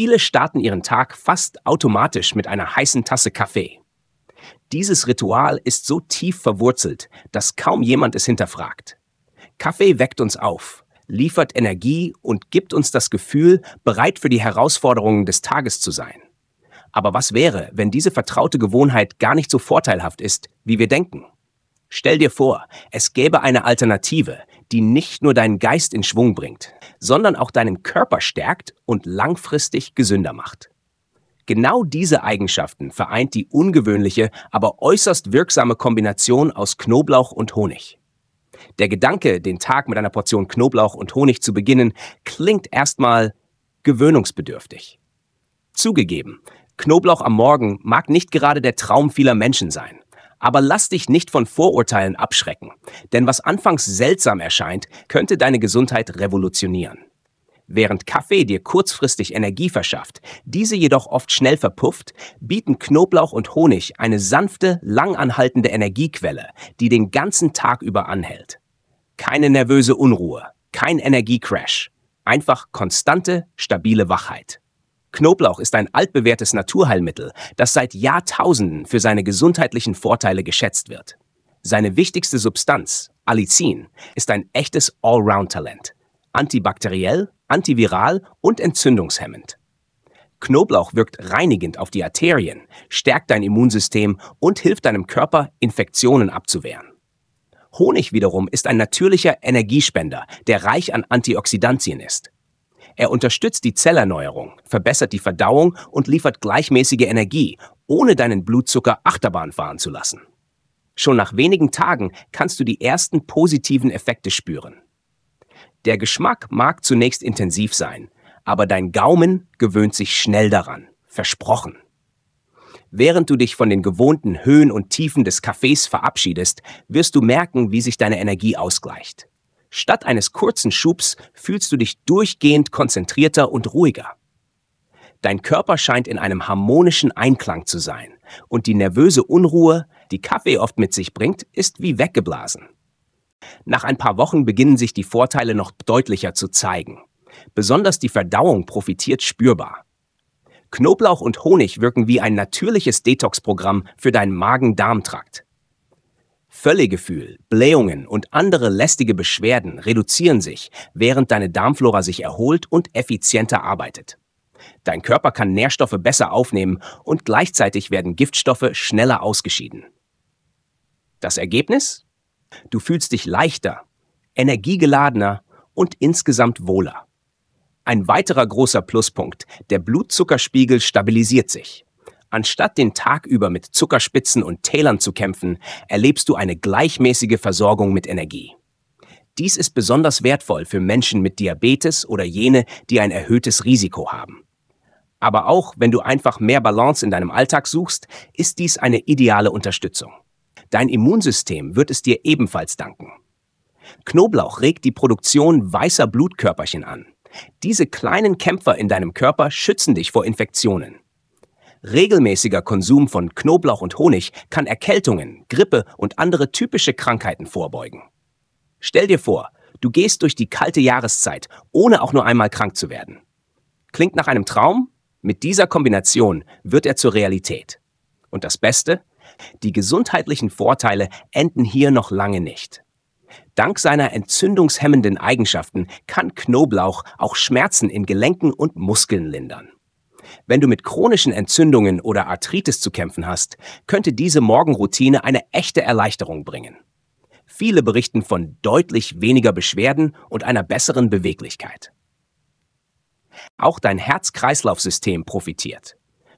Viele starten ihren Tag fast automatisch mit einer heißen Tasse Kaffee. Dieses Ritual ist so tief verwurzelt, dass kaum jemand es hinterfragt. Kaffee weckt uns auf, liefert Energie und gibt uns das Gefühl, bereit für die Herausforderungen des Tages zu sein. Aber was wäre, wenn diese vertraute Gewohnheit gar nicht so vorteilhaft ist, wie wir denken? Stell dir vor, es gäbe eine Alternative, die nicht nur deinen Geist in Schwung bringt, sondern auch deinen Körper stärkt und langfristig gesünder macht. Genau diese Eigenschaften vereint die ungewöhnliche, aber äußerst wirksame Kombination aus Knoblauch und Honig. Der Gedanke, den Tag mit einer Portion Knoblauch und Honig zu beginnen, klingt erstmal gewöhnungsbedürftig. Zugegeben, Knoblauch am Morgen mag nicht gerade der Traum vieler Menschen sein. Aber lass dich nicht von Vorurteilen abschrecken, denn was anfangs seltsam erscheint, könnte deine Gesundheit revolutionieren. Während Kaffee dir kurzfristig Energie verschafft, diese jedoch oft schnell verpufft, bieten Knoblauch und Honig eine sanfte, langanhaltende Energiequelle, die den ganzen Tag über anhält. Keine nervöse Unruhe, kein Energiecrash, einfach konstante, stabile Wachheit. Knoblauch ist ein altbewährtes Naturheilmittel, das seit Jahrtausenden für seine gesundheitlichen Vorteile geschätzt wird. Seine wichtigste Substanz, Allicin, ist ein echtes Allround-Talent. Antibakteriell, antiviral und entzündungshemmend. Knoblauch wirkt reinigend auf die Arterien, stärkt dein Immunsystem und hilft deinem Körper, Infektionen abzuwehren. Honig wiederum ist ein natürlicher Energiespender, der reich an Antioxidantien ist. Er unterstützt die Zellerneuerung, verbessert die Verdauung und liefert gleichmäßige Energie, ohne deinen Blutzucker Achterbahn fahren zu lassen. Schon nach wenigen Tagen kannst du die ersten positiven Effekte spüren. Der Geschmack mag zunächst intensiv sein, aber dein Gaumen gewöhnt sich schnell daran. Versprochen. Während du dich von den gewohnten Höhen und Tiefen des Kaffees verabschiedest, wirst du merken, wie sich deine Energie ausgleicht. Statt eines kurzen Schubs fühlst du dich durchgehend konzentrierter und ruhiger. Dein Körper scheint in einem harmonischen Einklang zu sein und die nervöse Unruhe, die Kaffee oft mit sich bringt, ist wie weggeblasen. Nach ein paar Wochen beginnen sich die Vorteile noch deutlicher zu zeigen. Besonders die Verdauung profitiert spürbar. Knoblauch und Honig wirken wie ein natürliches Detox-Programm für deinen Magen-Darm-Trakt. Völlegefühl, Blähungen und andere lästige Beschwerden reduzieren sich, während deine Darmflora sich erholt und effizienter arbeitet. Dein Körper kann Nährstoffe besser aufnehmen und gleichzeitig werden Giftstoffe schneller ausgeschieden. Das Ergebnis? Du fühlst dich leichter, energiegeladener und insgesamt wohler. Ein weiterer großer Pluspunkt, der Blutzuckerspiegel stabilisiert sich. Anstatt den Tag über mit Zuckerspitzen und Tälern zu kämpfen, erlebst du eine gleichmäßige Versorgung mit Energie. Dies ist besonders wertvoll für Menschen mit Diabetes oder jene, die ein erhöhtes Risiko haben. Aber auch wenn du einfach mehr Balance in deinem Alltag suchst, ist dies eine ideale Unterstützung. Dein Immunsystem wird es dir ebenfalls danken. Knoblauch regt die Produktion weißer Blutkörperchen an. Diese kleinen Kämpfer in deinem Körper schützen dich vor Infektionen. Regelmäßiger Konsum von Knoblauch und Honig kann Erkältungen, Grippe und andere typische Krankheiten vorbeugen. Stell dir vor, du gehst durch die kalte Jahreszeit, ohne auch nur einmal krank zu werden. Klingt nach einem Traum? Mit dieser Kombination wird er zur Realität. Und das Beste? Die gesundheitlichen Vorteile enden hier noch lange nicht. Dank seiner entzündungshemmenden Eigenschaften kann Knoblauch auch Schmerzen in Gelenken und Muskeln lindern. Wenn du mit chronischen Entzündungen oder Arthritis zu kämpfen hast, könnte diese Morgenroutine eine echte Erleichterung bringen. Viele berichten von deutlich weniger Beschwerden und einer besseren Beweglichkeit. Auch dein Herz-Kreislauf-System profitiert.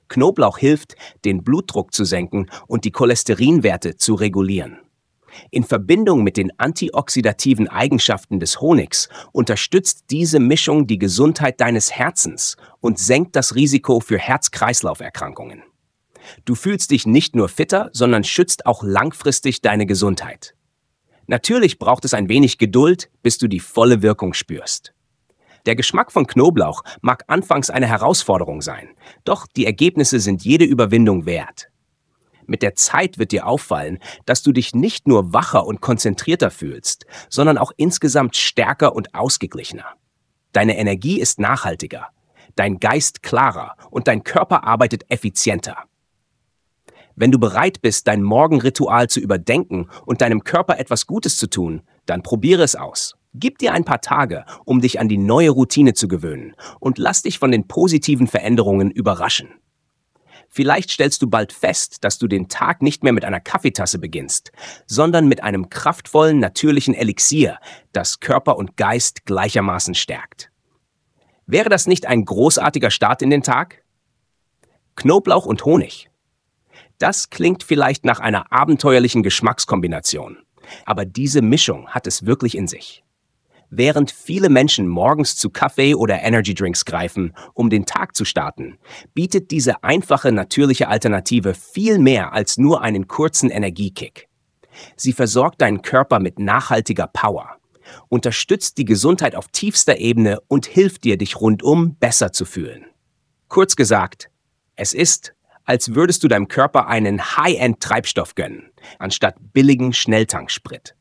Knoblauch hilft, den Blutdruck zu senken und die Cholesterinwerte zu regulieren. In Verbindung mit den antioxidativen Eigenschaften des Honigs unterstützt diese Mischung die Gesundheit deines Herzens und senkt das Risiko für Herz-Kreislauf-Erkrankungen. Du fühlst dich nicht nur fitter, sondern schützt auch langfristig deine Gesundheit. Natürlich braucht es ein wenig Geduld, bis du die volle Wirkung spürst. Der Geschmack von Knoblauch mag anfangs eine Herausforderung sein, doch die Ergebnisse sind jede Überwindung wert. Mit der Zeit wird dir auffallen, dass du dich nicht nur wacher und konzentrierter fühlst, sondern auch insgesamt stärker und ausgeglichener. Deine Energie ist nachhaltiger, dein Geist klarer und dein Körper arbeitet effizienter. Wenn du bereit bist, dein Morgenritual zu überdenken und deinem Körper etwas Gutes zu tun, dann probiere es aus. Gib dir ein paar Tage, um dich an die neue Routine zu gewöhnen und lass dich von den positiven Veränderungen überraschen. Vielleicht stellst du bald fest, dass du den Tag nicht mehr mit einer Kaffeetasse beginnst, sondern mit einem kraftvollen, natürlichen Elixier, das Körper und Geist gleichermaßen stärkt. Wäre das nicht ein großartiger Start in den Tag? Knoblauch und Honig. Das klingt vielleicht nach einer abenteuerlichen Geschmackskombination, aber diese Mischung hat es wirklich in sich. Während viele Menschen morgens zu Kaffee oder Energydrinks greifen, um den Tag zu starten, bietet diese einfache, natürliche Alternative viel mehr als nur einen kurzen Energiekick. Sie versorgt deinen Körper mit nachhaltiger Power, unterstützt die Gesundheit auf tiefster Ebene und hilft dir, dich rundum besser zu fühlen. Kurz gesagt, es ist, als würdest du deinem Körper einen High-End-Treibstoff gönnen, anstatt billigen Schnelltanksprit.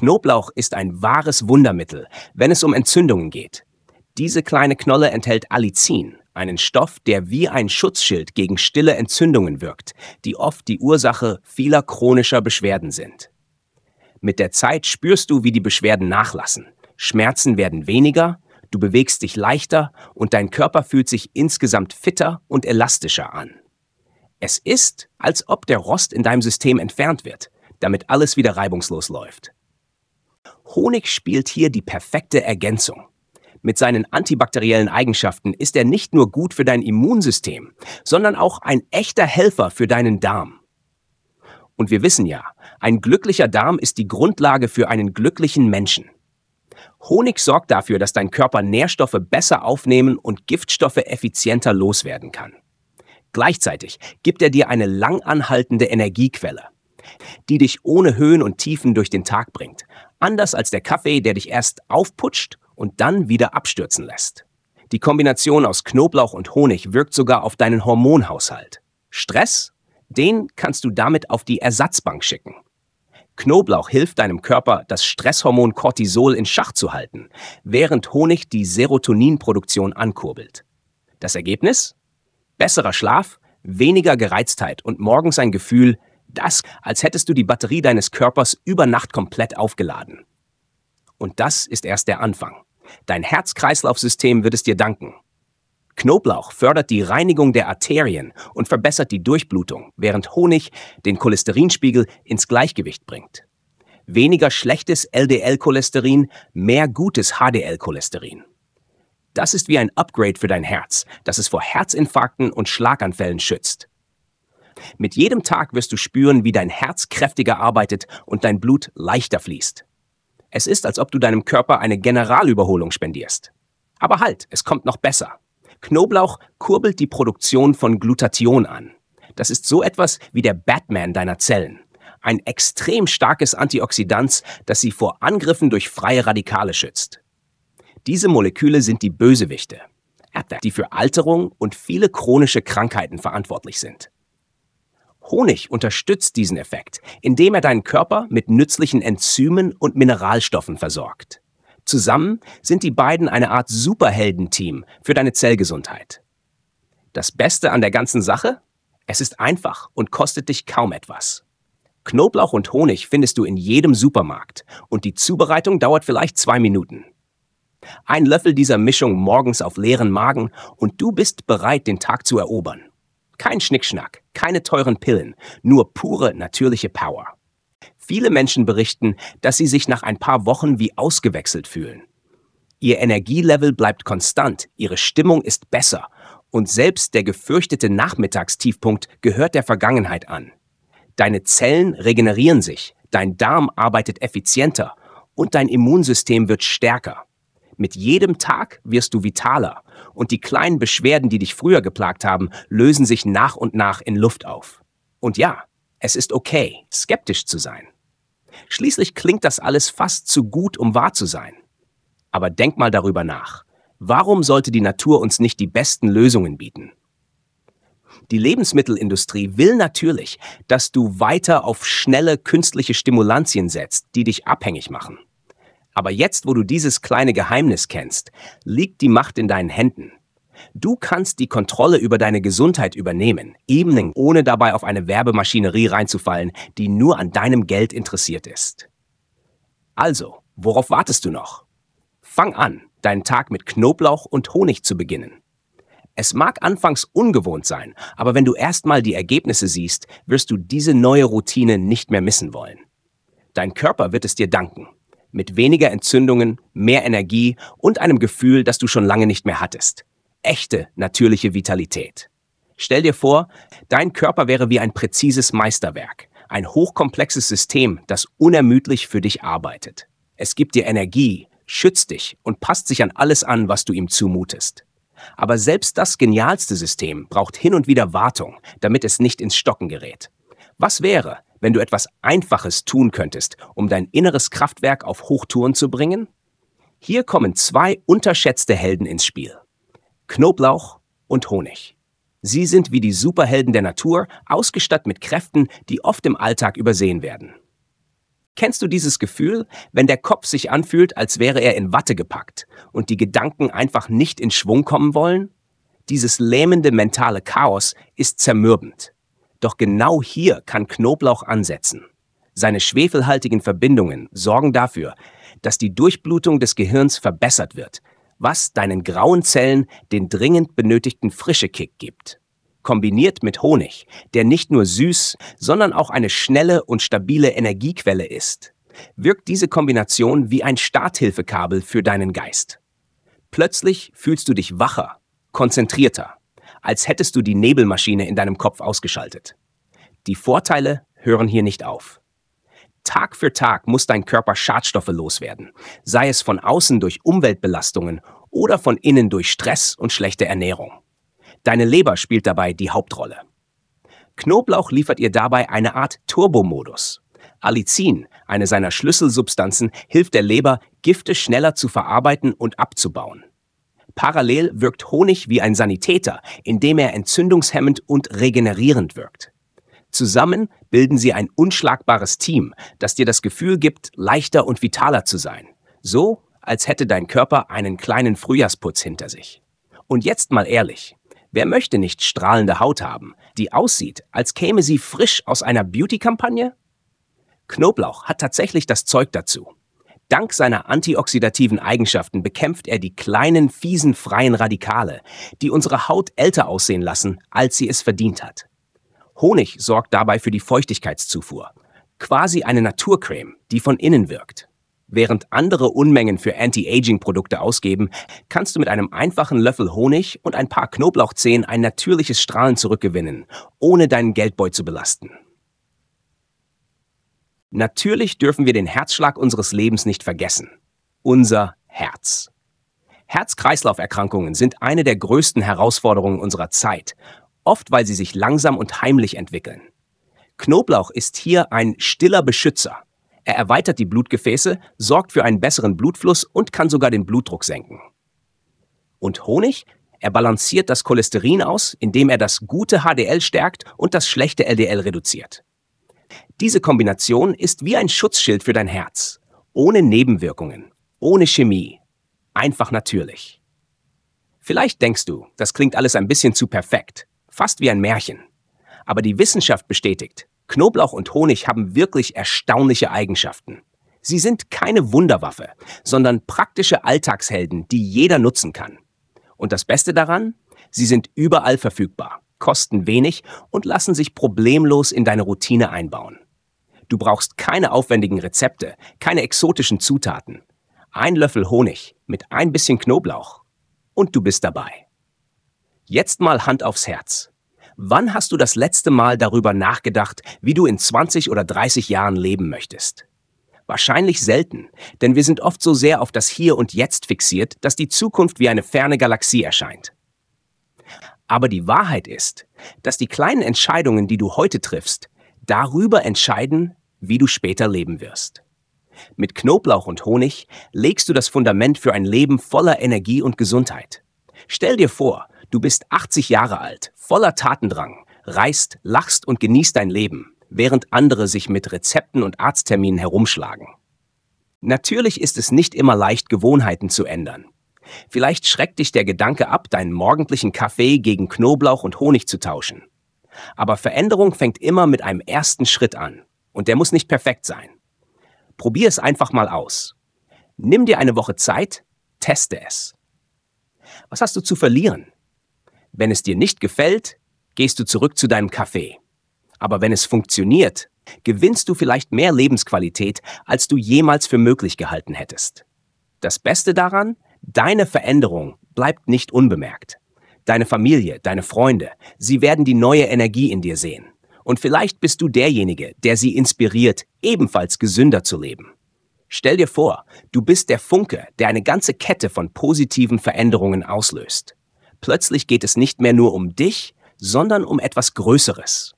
Knoblauch ist ein wahres Wundermittel, wenn es um Entzündungen geht. Diese kleine Knolle enthält Allicin, einen Stoff, der wie ein Schutzschild gegen stille Entzündungen wirkt, die oft die Ursache vieler chronischer Beschwerden sind. Mit der Zeit spürst du, wie die Beschwerden nachlassen. Schmerzen werden weniger, du bewegst dich leichter und dein Körper fühlt sich insgesamt fitter und elastischer an. Es ist, als ob der Rost in deinem System entfernt wird, damit alles wieder reibungslos läuft. Honig spielt hier die perfekte Ergänzung. Mit seinen antibakteriellen Eigenschaften ist er nicht nur gut für dein Immunsystem, sondern auch ein echter Helfer für deinen Darm. Und wir wissen ja, ein glücklicher Darm ist die Grundlage für einen glücklichen Menschen. Honig sorgt dafür, dass dein Körper Nährstoffe besser aufnehmen und Giftstoffe effizienter loswerden kann. Gleichzeitig gibt er dir eine langanhaltende Energiequelle, die dich ohne Höhen und Tiefen durch den Tag bringt, Anders als der Kaffee, der dich erst aufputscht und dann wieder abstürzen lässt. Die Kombination aus Knoblauch und Honig wirkt sogar auf deinen Hormonhaushalt. Stress? Den kannst du damit auf die Ersatzbank schicken. Knoblauch hilft deinem Körper, das Stresshormon Cortisol in Schach zu halten, während Honig die Serotoninproduktion ankurbelt. Das Ergebnis? Besserer Schlaf, weniger Gereiztheit und morgens ein Gefühl, das, als hättest du die Batterie deines Körpers über Nacht komplett aufgeladen. Und das ist erst der Anfang. Dein Herz-Kreislauf-System wird es dir danken. Knoblauch fördert die Reinigung der Arterien und verbessert die Durchblutung, während Honig den Cholesterinspiegel ins Gleichgewicht bringt. Weniger schlechtes LDL-Cholesterin, mehr gutes HDL-Cholesterin. Das ist wie ein Upgrade für dein Herz, das es vor Herzinfarkten und Schlaganfällen schützt. Mit jedem Tag wirst du spüren, wie dein Herz kräftiger arbeitet und dein Blut leichter fließt. Es ist, als ob du deinem Körper eine Generalüberholung spendierst. Aber halt, es kommt noch besser. Knoblauch kurbelt die Produktion von Glutathion an. Das ist so etwas wie der Batman deiner Zellen. Ein extrem starkes Antioxidant, das sie vor Angriffen durch freie Radikale schützt. Diese Moleküle sind die Bösewichte, die für Alterung und viele chronische Krankheiten verantwortlich sind. Honig unterstützt diesen Effekt, indem er deinen Körper mit nützlichen Enzymen und Mineralstoffen versorgt. Zusammen sind die beiden eine Art Superheldenteam für deine Zellgesundheit. Das Beste an der ganzen Sache? Es ist einfach und kostet dich kaum etwas. Knoblauch und Honig findest du in jedem Supermarkt und die Zubereitung dauert vielleicht zwei Minuten. Ein Löffel dieser Mischung morgens auf leeren Magen und du bist bereit, den Tag zu erobern. Kein Schnickschnack, keine teuren Pillen, nur pure natürliche Power. Viele Menschen berichten, dass sie sich nach ein paar Wochen wie ausgewechselt fühlen. Ihr Energielevel bleibt konstant, ihre Stimmung ist besser und selbst der gefürchtete Nachmittagstiefpunkt gehört der Vergangenheit an. Deine Zellen regenerieren sich, dein Darm arbeitet effizienter und dein Immunsystem wird stärker. Mit jedem Tag wirst du vitaler und die kleinen Beschwerden, die dich früher geplagt haben, lösen sich nach und nach in Luft auf. Und ja, es ist okay, skeptisch zu sein. Schließlich klingt das alles fast zu gut, um wahr zu sein. Aber denk mal darüber nach. Warum sollte die Natur uns nicht die besten Lösungen bieten? Die Lebensmittelindustrie will natürlich, dass du weiter auf schnelle künstliche Stimulantien setzt, die dich abhängig machen. Aber jetzt, wo du dieses kleine Geheimnis kennst, liegt die Macht in deinen Händen. Du kannst die Kontrolle über deine Gesundheit übernehmen, evening, ohne dabei auf eine Werbemaschinerie reinzufallen, die nur an deinem Geld interessiert ist. Also, worauf wartest du noch? Fang an, deinen Tag mit Knoblauch und Honig zu beginnen. Es mag anfangs ungewohnt sein, aber wenn du erstmal die Ergebnisse siehst, wirst du diese neue Routine nicht mehr missen wollen. Dein Körper wird es dir danken mit weniger Entzündungen, mehr Energie und einem Gefühl, das du schon lange nicht mehr hattest. Echte, natürliche Vitalität. Stell dir vor, dein Körper wäre wie ein präzises Meisterwerk, ein hochkomplexes System, das unermüdlich für dich arbeitet. Es gibt dir Energie, schützt dich und passt sich an alles an, was du ihm zumutest. Aber selbst das genialste System braucht hin und wieder Wartung, damit es nicht ins Stocken gerät. Was wäre, wenn du etwas Einfaches tun könntest, um dein inneres Kraftwerk auf Hochtouren zu bringen? Hier kommen zwei unterschätzte Helden ins Spiel. Knoblauch und Honig. Sie sind wie die Superhelden der Natur, ausgestattet mit Kräften, die oft im Alltag übersehen werden. Kennst du dieses Gefühl, wenn der Kopf sich anfühlt, als wäre er in Watte gepackt und die Gedanken einfach nicht in Schwung kommen wollen? Dieses lähmende mentale Chaos ist zermürbend. Doch genau hier kann Knoblauch ansetzen. Seine schwefelhaltigen Verbindungen sorgen dafür, dass die Durchblutung des Gehirns verbessert wird, was deinen grauen Zellen den dringend benötigten Frischekick gibt. Kombiniert mit Honig, der nicht nur süß, sondern auch eine schnelle und stabile Energiequelle ist, wirkt diese Kombination wie ein Starthilfekabel für deinen Geist. Plötzlich fühlst du dich wacher, konzentrierter als hättest du die Nebelmaschine in deinem Kopf ausgeschaltet. Die Vorteile hören hier nicht auf. Tag für Tag muss dein Körper Schadstoffe loswerden, sei es von außen durch Umweltbelastungen oder von innen durch Stress und schlechte Ernährung. Deine Leber spielt dabei die Hauptrolle. Knoblauch liefert ihr dabei eine Art Turbomodus. Alicin, eine seiner Schlüsselsubstanzen, hilft der Leber, Gifte schneller zu verarbeiten und abzubauen. Parallel wirkt Honig wie ein Sanitäter, indem er entzündungshemmend und regenerierend wirkt. Zusammen bilden sie ein unschlagbares Team, das dir das Gefühl gibt, leichter und vitaler zu sein. So, als hätte dein Körper einen kleinen Frühjahrsputz hinter sich. Und jetzt mal ehrlich, wer möchte nicht strahlende Haut haben, die aussieht, als käme sie frisch aus einer Beauty-Kampagne? Knoblauch hat tatsächlich das Zeug dazu. Dank seiner antioxidativen Eigenschaften bekämpft er die kleinen, fiesen freien Radikale, die unsere Haut älter aussehen lassen, als sie es verdient hat. Honig sorgt dabei für die Feuchtigkeitszufuhr, quasi eine Naturcreme, die von innen wirkt. Während andere Unmengen für Anti-Aging-Produkte ausgeben, kannst du mit einem einfachen Löffel Honig und ein paar Knoblauchzehen ein natürliches Strahlen zurückgewinnen, ohne deinen Geldbeutel zu belasten. Natürlich dürfen wir den Herzschlag unseres Lebens nicht vergessen. Unser Herz. Herz-Kreislauf-Erkrankungen sind eine der größten Herausforderungen unserer Zeit, oft weil sie sich langsam und heimlich entwickeln. Knoblauch ist hier ein stiller Beschützer. Er erweitert die Blutgefäße, sorgt für einen besseren Blutfluss und kann sogar den Blutdruck senken. Und Honig? Er balanciert das Cholesterin aus, indem er das gute HDL stärkt und das schlechte LDL reduziert. Diese Kombination ist wie ein Schutzschild für dein Herz. Ohne Nebenwirkungen, ohne Chemie, einfach natürlich. Vielleicht denkst du, das klingt alles ein bisschen zu perfekt, fast wie ein Märchen. Aber die Wissenschaft bestätigt, Knoblauch und Honig haben wirklich erstaunliche Eigenschaften. Sie sind keine Wunderwaffe, sondern praktische Alltagshelden, die jeder nutzen kann. Und das Beste daran? Sie sind überall verfügbar, kosten wenig und lassen sich problemlos in deine Routine einbauen. Du brauchst keine aufwendigen Rezepte, keine exotischen Zutaten. Ein Löffel Honig mit ein bisschen Knoblauch und du bist dabei. Jetzt mal Hand aufs Herz. Wann hast du das letzte Mal darüber nachgedacht, wie du in 20 oder 30 Jahren leben möchtest? Wahrscheinlich selten, denn wir sind oft so sehr auf das Hier und Jetzt fixiert, dass die Zukunft wie eine ferne Galaxie erscheint. Aber die Wahrheit ist, dass die kleinen Entscheidungen, die du heute triffst, darüber entscheiden, wie du später leben wirst. Mit Knoblauch und Honig legst du das Fundament für ein Leben voller Energie und Gesundheit. Stell dir vor, du bist 80 Jahre alt, voller Tatendrang, reist, lachst und genießt dein Leben, während andere sich mit Rezepten und Arztterminen herumschlagen. Natürlich ist es nicht immer leicht, Gewohnheiten zu ändern. Vielleicht schreckt dich der Gedanke ab, deinen morgendlichen Kaffee gegen Knoblauch und Honig zu tauschen. Aber Veränderung fängt immer mit einem ersten Schritt an. Und der muss nicht perfekt sein. Probier es einfach mal aus. Nimm dir eine Woche Zeit, teste es. Was hast du zu verlieren? Wenn es dir nicht gefällt, gehst du zurück zu deinem Café. Aber wenn es funktioniert, gewinnst du vielleicht mehr Lebensqualität, als du jemals für möglich gehalten hättest. Das Beste daran, deine Veränderung bleibt nicht unbemerkt deine Familie, deine Freunde. Sie werden die neue Energie in dir sehen. Und vielleicht bist du derjenige, der sie inspiriert, ebenfalls gesünder zu leben. Stell dir vor, du bist der Funke, der eine ganze Kette von positiven Veränderungen auslöst. Plötzlich geht es nicht mehr nur um dich, sondern um etwas Größeres.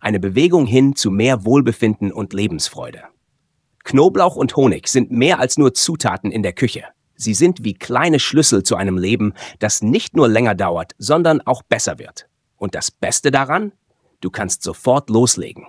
Eine Bewegung hin zu mehr Wohlbefinden und Lebensfreude. Knoblauch und Honig sind mehr als nur Zutaten in der Küche. Sie sind wie kleine Schlüssel zu einem Leben, das nicht nur länger dauert, sondern auch besser wird. Und das Beste daran? Du kannst sofort loslegen.